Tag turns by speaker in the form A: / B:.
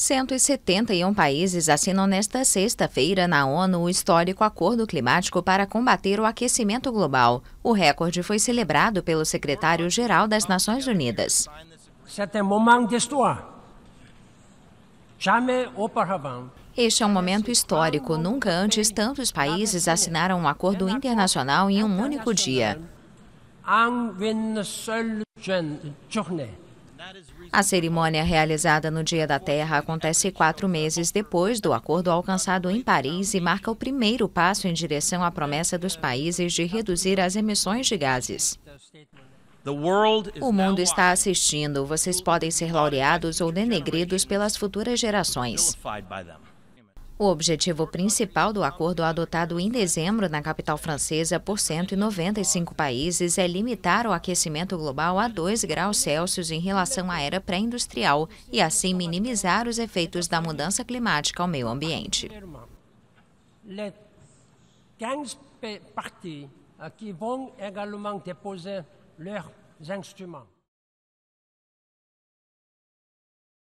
A: 171 países assinam nesta sexta-feira na ONU o histórico Acordo Climático para combater o aquecimento global. O recorde foi celebrado pelo secretário-geral das Nações Unidas. Este é um momento histórico. Nunca antes tantos países assinaram um acordo internacional em um único dia. A cerimônia realizada no Dia da Terra acontece quatro meses depois do acordo alcançado em Paris e marca o primeiro passo em direção à promessa dos países de reduzir as emissões de gases. O mundo está assistindo. Vocês podem ser laureados ou denegridos pelas futuras gerações. O objetivo principal do acordo adotado em dezembro na capital francesa por 195 países é limitar o aquecimento global a 2 graus Celsius em relação à era pré-industrial e, assim, minimizar os efeitos da mudança climática ao meio ambiente.
B: Les 15 euh, vão également depositar seus instrumentos.